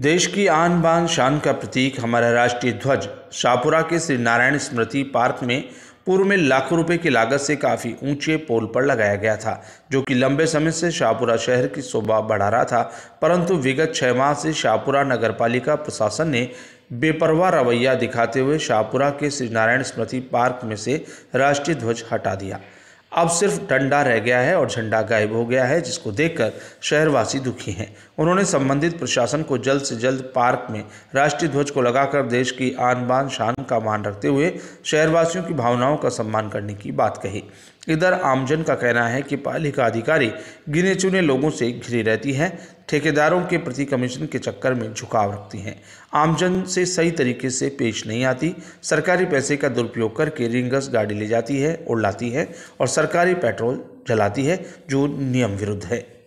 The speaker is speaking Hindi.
देश की आन बान शान का प्रतीक हमारा राष्ट्रीय ध्वज शाहपुरा के श्री नारायण स्मृति पार्क में पूर्व में लाखों रुपए की लागत से काफ़ी ऊंचे पोल पर लगाया गया था जो कि लंबे समय से शाहपुरा शहर की शोभा बढ़ा रहा था परंतु विगत छः माह से शाहपुरा नगरपालिका प्रशासन ने बेपरवाह रवैया दिखाते हुए शाहपुरा के श्री नारायण स्मृति पार्क में से राष्ट्रीय ध्वज हटा दिया अब सिर्फ डंडा रह गया है और झंडा गायब हो गया है जिसको देखकर शहरवासी दुखी हैं उन्होंने संबंधित प्रशासन को जल्द से जल्द पार्क में राष्ट्रीय ध्वज को लगाकर देश की आन बान शान का मान रखते हुए शहरवासियों की भावनाओं का सम्मान करने की बात कही इधर आमजन का कहना है कि पालिका अधिकारी गिने चुने लोगों से घिरी रहती है ठेकेदारों के प्रति कमीशन के चक्कर में झुकाव रखती हैं आमजन से सही तरीके से पेश नहीं आती सरकारी पैसे का दुरुपयोग करके रिंगस गाड़ी ले जाती है उड़लाती है और सरकारी पेट्रोल जलाती है जो नियम विरुद्ध है